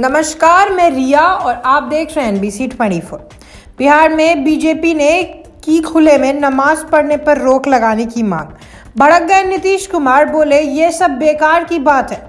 नमस्कार मैं रिया और आप देख रहे हैं एनबीसी ट्वेंटी फोर बिहार में बीजेपी ने की खुले में नमाज पढ़ने पर रोक लगाने की मांग भड़क गए नीतीश कुमार बोले ये सब बेकार की बात है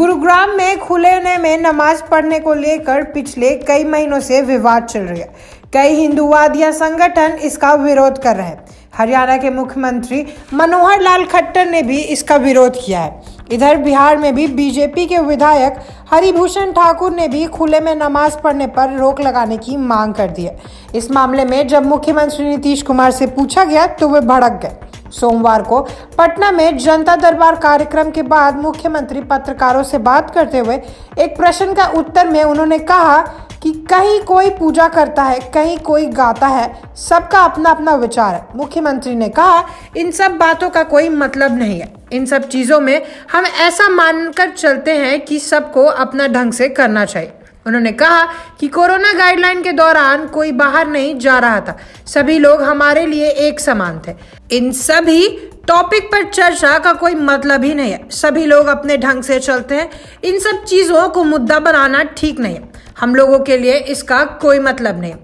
गुरुग्राम में खुले में नमाज पढ़ने को लेकर पिछले कई महीनों से विवाद चल रहा है कई हिंदुवादिया या संगठन इसका विरोध कर रहे हैं हरियाणा के मुख्यमंत्री मनोहर लाल खट्टर ने भी इसका विरोध किया है इधर बिहार में भी बीजेपी के विधायक हरिभूषण ठाकुर ने भी खुले में नमाज पढ़ने पर रोक लगाने की मांग कर दी है इस मामले में जब मुख्यमंत्री नीतीश कुमार से पूछा गया तो वे भड़क गए सोमवार को पटना में जनता दरबार कार्यक्रम के बाद मुख्यमंत्री पत्रकारों से बात करते हुए एक प्रश्न का उत्तर में उन्होंने कहा कि कहीं कोई पूजा करता है कहीं कोई गाता है सबका अपना अपना विचार है मुख्यमंत्री ने कहा इन सब बातों का कोई मतलब नहीं है इन सब चीज़ों में हम ऐसा मानकर चलते हैं कि सबको अपना ढंग से करना चाहिए उन्होंने कहा कि कोरोना गाइडलाइन के दौरान कोई बाहर नहीं जा रहा था सभी लोग हमारे लिए एक समान थे इन सभी टॉपिक पर चर्चा का कोई मतलब ही नहीं है सभी लोग अपने ढंग से चलते हैं इन सब चीज़ों को मुद्दा बनाना ठीक नहीं है हम लोगों के लिए इसका कोई मतलब नहीं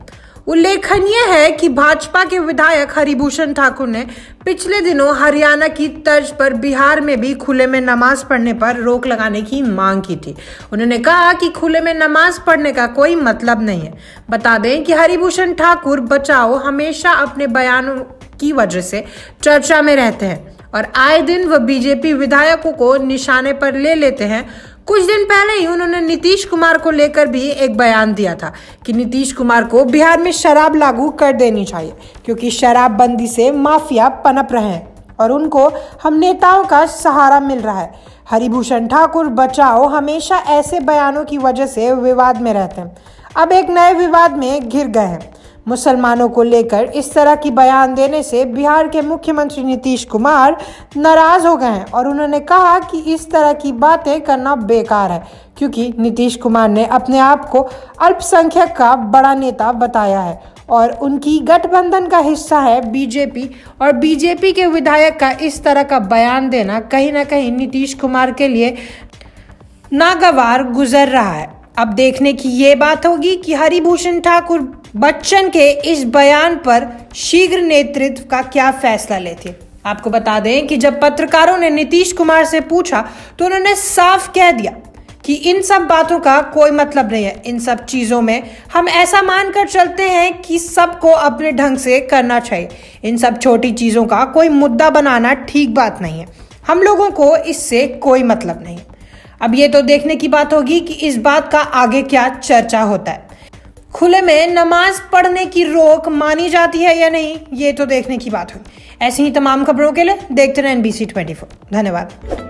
उल्लेखनीय है कि भाजपा के विधायक हरिभूषण ठाकुर ने पिछले दिनों हरियाणा की तर्ज पर बिहार में भी खुले में नमाज पढ़ने पर रोक लगाने की मांग की थी उन्होंने कहा कि खुले में नमाज पढ़ने का कोई मतलब नहीं है बता दें कि हरिभूषण ठाकुर बचाओ हमेशा अपने बयानों की वजह से चर्चा में रहते हैं और आए दिन वह बीजेपी विधायकों को निशाने पर ले लेते हैं कुछ दिन पहले ही उन्होंने नीतीश कुमार को लेकर भी एक बयान दिया था कि नीतीश कुमार को बिहार में शराब लागू कर देनी चाहिए क्योंकि शराबबंदी से माफिया पनप रहे हैं और उनको हम नेताओं का सहारा मिल रहा है हरिभूषण ठाकुर बचाओ हमेशा ऐसे बयानों की वजह से विवाद में रहते हैं अब एक नए विवाद में घिर गए हैं मुसलमानों को लेकर इस तरह की बयान देने से बिहार के मुख्यमंत्री नीतीश कुमार नाराज हो गए हैं और उन्होंने कहा कि इस तरह की बातें करना बेकार है क्योंकि नीतीश कुमार ने अपने आप को अल्पसंख्यक का बड़ा नेता बताया है और उनकी गठबंधन का हिस्सा है बीजेपी और बीजेपी के विधायक का इस तरह का बयान देना कहीं ना कहीं नीतीश कुमार के लिए नागवार गुजर रहा है अब देखने की ये बात होगी कि हरिभूषण ठाकुर बच्चन के इस बयान पर शीघ्र नेतृत्व का क्या फैसला लेते आपको बता दें कि जब पत्रकारों ने नीतीश कुमार से पूछा तो उन्होंने साफ कह दिया कि इन सब बातों का कोई मतलब नहीं है इन सब चीज़ों में हम ऐसा मानकर चलते हैं कि सबको अपने ढंग से करना चाहिए इन सब छोटी चीज़ों का कोई मुद्दा बनाना ठीक बात नहीं है हम लोगों को इससे कोई मतलब नहीं अब ये तो देखने की बात होगी कि इस बात का आगे क्या चर्चा होता है खुले में नमाज पढ़ने की रोक मानी जाती है या नहीं ये तो देखने की बात होगी ऐसी ही तमाम खबरों के लिए देखते रहे एन ट्वेंटी फोर धन्यवाद